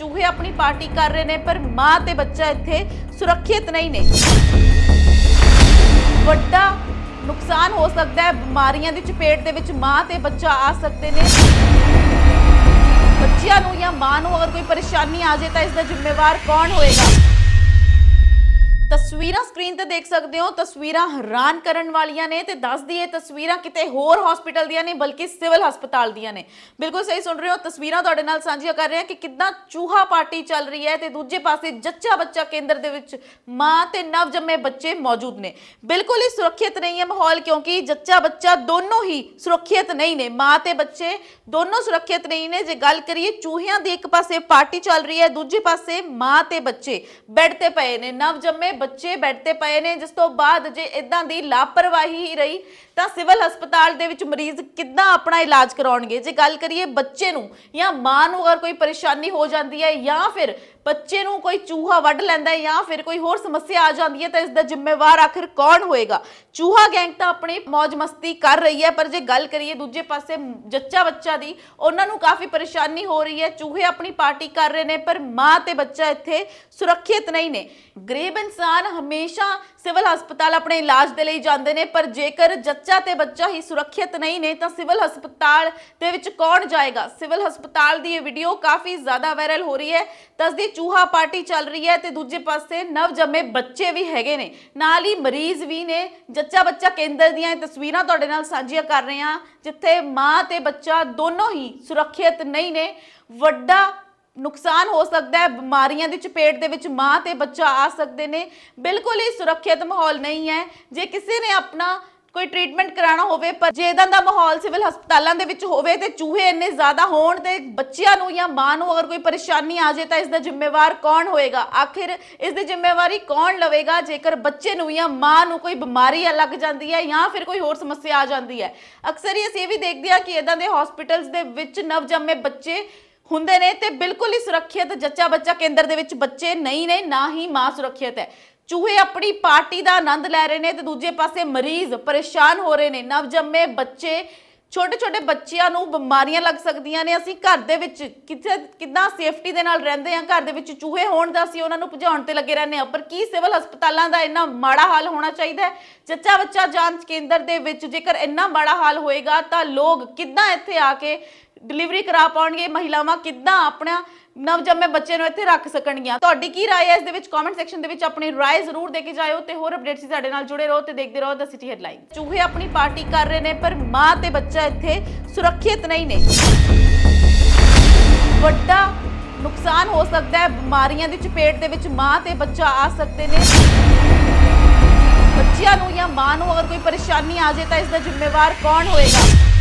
ਚੂਹੇ ਆਪਣੀ ਪਾਰਟੀ ਕਰ ਰਹੇ ਨੇ ਪਰ ਮਾਂ ਤੇ ਬੱਚਾ ਇੱਥੇ ਸੁਰੱਖਿਅਤ ਨਹੀਂ ਨੇ ਵੱਡਾ ਨੁਕਸਾਨ ਹੋ ਸਕਦਾ ਹੈ ਬਿਮਾਰੀਆਂ ਦੀ ਚਪੇਟ ਦੇ ਵਿੱਚ ਮਾਂ ਤੇ ਬੱਚਾ ਆ ਸਕਦੇ ਨੇ ਬੱਚਿਆਂ ਨੂੰ ਜਾਂ ਮਾਂ ਨੂੰ ਅਗਰ ਕੋਈ ਪਰੇਸ਼ਾਨੀ ਆ ਜਾਏ ਤਾਂ ਇਸ ਦਾ ਜ਼ਿੰਮੇਵਾਰ ਕੌਣ ਹੋਏਗਾ ਤਸਵੀਰਾਂ ਸਕਰੀਨ ਤੇ ਦੇਖ ਸਕਦੇ ਹੋ ਤਸਵੀਰਾਂ ਹੈਰਾਨ ਕਰਨ ਵਾਲੀਆਂ ਨੇ ਤੇ ਦੱਸ ਦਈਏ ਤਸਵੀਰਾਂ ਕਿਤੇ ਹੋਰ ਹਸਪੀਟਲ ਦੀਆਂ ਨਹੀਂ ਬਲਕਿ ਸਿਵਲ ਹਸਪਤਾਲ ਦੀਆਂ ਨੇ ਬਿਲਕੁਲ ਸਹੀ ਸੁਣ ਰਹੇ ਹੋ ਤਸਵੀਰਾਂ ਤੁਹਾਡੇ ਨਾਲ ਸਾਂਝੀਆਂ ਕਰ ਰਹੇ ਹਾਂ ਕਿ ਕਿੰਨਾ ਚੂਹਾ ਪਾਰਟੀ ਚੱਲ ਰਹੀ ਹੈ ਤੇ ਦੂਜੇ ਪਾਸੇ ਜੱਚਾ ਬੱਚਾ ਕੇਂਦਰ ਦੇ ਵਿੱਚ ਮਾਂ ਤੇ ਨਵਜੰਮੇ ਬੱਚੇ ਮੌਜੂਦ ਨੇ ਬਿਲਕੁਲ ਹੀ ਸੁਰੱਖਿਅਤ ਨਹੀਂ ਹੈ ਮਾਹੌਲ ਕਿਉਂਕਿ ਜੱਚਾ ਬੱਚਾ ਦੋਨੋਂ ਹੀ ਸੁਰੱਖਿਅਤ ਨਹੀਂ ਨੇ ਮਾਂ ਤੇ ਬੱਚੇ ਦੋਨੋਂ ਸੁਰੱਖਿਅਤ ਨਹੀਂ ਨੇ ਜੇ ਗੱਲ ਕਰੀਏ ਚੂਹਿਆਂ ਦੀ ਇੱਕ ਪਾਸੇ ਪਾਰਟੀ ਚੱਲ ਰਹੀ ਹੈ ਦੂਜੇ ਪਾਸੇ ਮਾਂ ਤੇ ਬੱਚੇ ਬੈੱਡ ਤੇ ਪਏ ਨੇ ਨਵਜੰਮੇ ਬੱਚੇ ਬੈੱਡ ਤੇ ਪਏ ਨੇ ਜਿਸ ਤੋਂ ਬਾਅਦ ਜੇ ਇਦਾਂ ਦੀ ਲਾਪਰਵਾਹੀ ਰਹੀ ਤਾਂ ਸਿਵਲ ਹਸਪਤਾਲ ਦੇ ਵਿੱਚ ਮਰੀਜ਼ ਕਿੱਦਾਂ ਆਪਣਾ ਇਲਾਜ ਕਰਾਉਣਗੇ ਜੇ ਗੱਲ ਕਰੀਏ ਬੱਚੇ ਨੂੰ ਜਾਂ ਮਾਂ ਨੂੰ ਅਗਰ ਕੋਈ ਪਰੇਸ਼ਾਨੀ ਹੋ ਜਾਂਦੀ ਹੈ ਜਾਂ ਫਿਰ ਬੱਚੇ ਨੂੰ ਕੋਈ ਚੂਹਾ ਵੱਢ ਲੈਂਦਾ ਹੈ ਜਾਂ ਫਿਰ ਕੋਈ ਹੋਰ ਸਮੱਸਿਆ ਆ ਜਾਂਦੀ ਹੈ ਤਾਂ ਇਸ ਦਾ ਜ਼ਿੰਮੇਵਾਰ ਆਖਿਰ ਕੌਣ ਹੋਏਗਾ ਚੂਹਾ ਗੈਂਗ ਤਾਂ ਆਪਣੇ ਮौज ਮਸਤੀ ਕਰ ਰਹੀ ਹੈ ਪਰ ਜੇ ਗੱਲ ਕਰੀਏ ਦੂਜੇ ਪਾਸੇ ਜੱਚਾ ਬੱਚਾ ਦੀ ਉਹਨਾਂ ਨੂੰ ਕਾਫੀ ਪਰੇਸ਼ਾਨੀ ਹੋ ਰਹੀ ਹੈ ਚੂਹੇ ਆਪਣੀ ਪਾਰਟੀ ਕਰ ਰਹੇ ਨੇ ਪਰ ਮਾਂ ਤੇ ਬੱਚਾ ਇੱਥੇ ਸੁਰੱਖਿਅਤ ਨਹੀਂ ਨੇ ਗਰੀਬ ਇਨਸਾਨ ਹਮੇਸ਼ਾ ਸਿਵਲ ਹਸਪਤਾਲ ਆਪਣੇ ਇਲਾਜ ਦੇ ਲਈ ਜਾਂਦੇ ਨੇ ਪਰ ਜੇਕਰ ਜੱਚਾ ਤੇ ਬੱਚਾ ਹੀ ਸੁਰੱਖਿਅਤ ਨਹੀਂ ਨੇ ਤਾਂ ਸਿਵਲ ਹਸਪਤਾਲ ਦੇ ਵਿੱਚ ਕੌਣ ਜਾਏਗਾ ਸਿਵਲ ਹਸਪਤਾਲ ਦੀ ਇਹ ਵੀਡੀਓ ਕਾਫੀ ਜ਼ਿਆਦਾ ਵਾਇਰਲ ਹੋ ਰਹੀ ਹੈ ਦੱਸਦੀ ਚੂਹਾ ਪਾਰਟੀ ਚੱਲ ਰਹੀ ਹੈ ਤੇ ਦੂਜੇ ਪਾਸੇ ਨਵਜੰਮੇ ਬੱਚੇ ਵੀ ਹੈਗੇ ਨੇ ਨਾਲ ਹੀ ਮਰੀਜ਼ ਵੀ ਨੇ ਜੱਚਾ ਬੱਚਾ ਕੇਂਦਰ ਦੀਆਂ ਤਸਵੀਰਾਂ ਤੁਹਾਡੇ ਨਾਲ ਸਾਂਝੀਆਂ ਕਰ ਰਹੇ ਹਾਂ ਜਿੱਥੇ ਮਾਂ ਤੇ ਬੱਚਾ ਦੋਨੋਂ ਹੀ ਸੁਰੱਖਿਅਤ ਨਹੀਂ ਨੇ ਵੱਡਾ ਨੁਕਸਾਨ ਹੋ ਸਕਦਾ ਹੈ ਬਿਮਾਰੀਆਂ ਦੀ ਚਪੇਟ ਦੇ ਵਿੱਚ ਮਾਂ ਤੇ ਬੱਚਾ ਆ ਸਕਦੇ ਨੇ ਬਿਲਕੁਲ ਹੀ ਸੁਰੱਖਿਅਤ ਮਾਹੌਲ ਨਹੀਂ ਹੈ ਜੇ ਕਿਸੇ ਨੇ ਆਪਣਾ ਕੋਈ ਟ੍ਰੀਟਮੈਂਟ ਕਰਾਣਾ ਹੋਵੇ ਪਰ ਜੇ ਇਦਾਂ ਦਾ ਮਾਹੌਲ ਸਿਵਲ ਹਸਪਤਾਲਾਂ ਦੇ ਵਿੱਚ ਹੋਵੇ ਤੇ ਚੂਹੇ ਇੰਨੇ ਜ਼ਿਆਦਾ ਹੋਣ ਤੇ ਬੱਚਿਆਂ ਨੂੰ ਜਾਂ ਮਾਂ ਨੂੰ ਅਗਰ ਕੋਈ ਪਰੇਸ਼ਾਨੀ ਆ ਜੇ ਤਾਂ ਇਸ ਦਾ ਜ਼ਿੰਮੇਵਾਰ ਕੌਣ ਹੋਏਗਾ ਆਖਿਰ ਇਸ ਦੀ ਜ਼ਿੰਮੇਵਾਰੀ ਕੌਣ ਲਵੇਗਾ ਜੇਕਰ ਬੱਚੇ ਨੂੰ ਜਾਂ ਮਾਂ ਨੂੰ ਕੋਈ ਬਿਮਾਰੀ ਲੱਗ ਜਾਂਦੀ ਹੈ ਜਾਂ ਫਿਰ ਕੋਈ ਹੋਰ ਸਮੱਸਿਆ ਆ ਜਾਂਦੀ ਹੈ ਅਕਸਰ ਹੀ ਅਸੀਂ ਇਹ ਵੀ ਦੇਖਦੇ ਹਾਂ ਕਿ ਇਦਾਂ ਦੇ ਹਸਪੀਟਲਸ ਦੇ ਵਿੱਚ ਨਵਜੰਮੇ ਬੱਚੇ ਹੁੰਦੇ ਨੇ ਤੇ ਬਿਲਕੁਲ ਹੀ ਸੁਰੱਖਿਅਤ ਜੱਚਾ ਬੱਚਾ ਕੇਂਦਰ ਦੇ ਵਿੱਚ ਬੱਚੇ ਨਹੀਂ ਨੇ ਨਾ ਹੀ ਮਾਂ ਸੁਰੱਖਿਅਤ ਹੈ ਚੂਹੇ ਆਪਣੀ ਪਾਰਟੀ ਦਾ ਆਨੰਦ ਲੈ ਰਹੇ ਨੇ ਤੇ ਦੂਜੇ ਪਾਸੇ ਮਰੀਜ਼ ਪਰੇਸ਼ਾਨ ਹੋ ਰਹੇ ਨੇ ਨਵਜੰਮੇ ਬੱਚੇ ਛੋਟੇ ਛੋਟੇ ਬੱਚਿਆਂ ਨੂੰ ਬਿਮਾਰੀਆਂ ਲੱਗ ਸਕਦੀਆਂ ਨੇ ਅਸੀਂ ਘਰ ਦੇ ਵਿੱਚ ਕਿੱਥੇ ਕਿੰਨਾ ਸੇਫਟੀ ਦੇ ਨਾਲ ਰਹਿੰਦੇ ਆ ਘਰ ਦੇ ਵਿੱਚ ਚੂਹੇ ਹੋਣ ਦਾ ਸੀ ਉਹਨਾਂ ਨੂੰ ਭਜਾਉਣ ਤੇ ਲੱਗੇ ਰਹਿੰਦੇ ਆ ਪਰ ਕੀ ਸਿਵਲ ਹਸਪਤਾਲਾਂ ਦਾ ਇੰਨਾ ਮਾੜਾ ਹਾਲ ਹੋਣਾ ਚਾਹੀਦਾ ਹੈ ਬੱਚਾ ਜਾਂਚ ਕੇਂਦਰ ਦੇ ਵਿੱਚ ਜੇਕਰ ਇੰਨਾ ਮਾੜਾ ਹਾਲ ਹੋਏਗਾ ਤਾਂ ਲੋਕ ਕਿੱਦਾਂ ਇੱਥੇ ਆ ਕੇ ਡਿਲੀਵਰੀ ਕਰਾ ਪਾਉਣਗੇ ਮਹਿਲਾਵਾਂ ਕਿੱਦਾਂ ਆਪਣਾ ਨਵਜੰਮੇ ਬੱਚੇ ਨੂੰ ਇੱਥੇ ਰੱਖ ਸਕਣਗੀਆਂ ਤੁਹਾਡੀ ਕੀ رائے ਹੈ ਇਸ ਦੇ ਵਿੱਚ ਕਮੈਂਟ ਸੈਕਸ਼ਨ ਦੇ ਵਿੱਚ ਆਪਣੀ رائے ਜ਼ਰੂਰ ਦੇ ਕੇ ਜਾਇਓ ਤੇ ਹੋਰ ਅਪਡੇਟਸ ਸਾਡੇ ਨਾਲ ਜੁੜੇ ਰਹੋ ਤੇ ਦੇਖਦੇ ਰਹੋ ਦ ਸਿਟੀ ਹੈਡਲਾਈਨ ਚੂਹੇ ਆਪਣੀ ਪਾਰਟੀ ਕਰ ਰਹੇ ਨੇ ਪਰ ਮਾਂ ਤੇ ਬੱਚਾ ਇੱਥੇ ਸੁਰੱਖਿਅਤ ਨਹੀਂ ਨੇ ਵੱਡਾ ਨੁਕਸਾਨ ਹੋ ਸਕਦਾ ਹੈ ਬਿਮਾਰੀਆਂ ਦੀ ਚਪੇਟ ਦੇ ਵਿੱਚ ਮਾਂ ਤੇ ਬੱਚਾ ਆ ਸਕਦੇ ਨੇ ਬੱਚਿਆਂ ਨੂੰ ਜਾਂ ਮਾਂ ਨੂੰ ਅਗਰ ਕੋਈ ਪਰੇਸ਼ਾਨੀ ਆ ਜਾਏ ਤਾਂ ਇਸ ਦਾ ਜ਼ਿੰਮੇਵਾਰ ਕੌਣ ਹੋਏਗਾ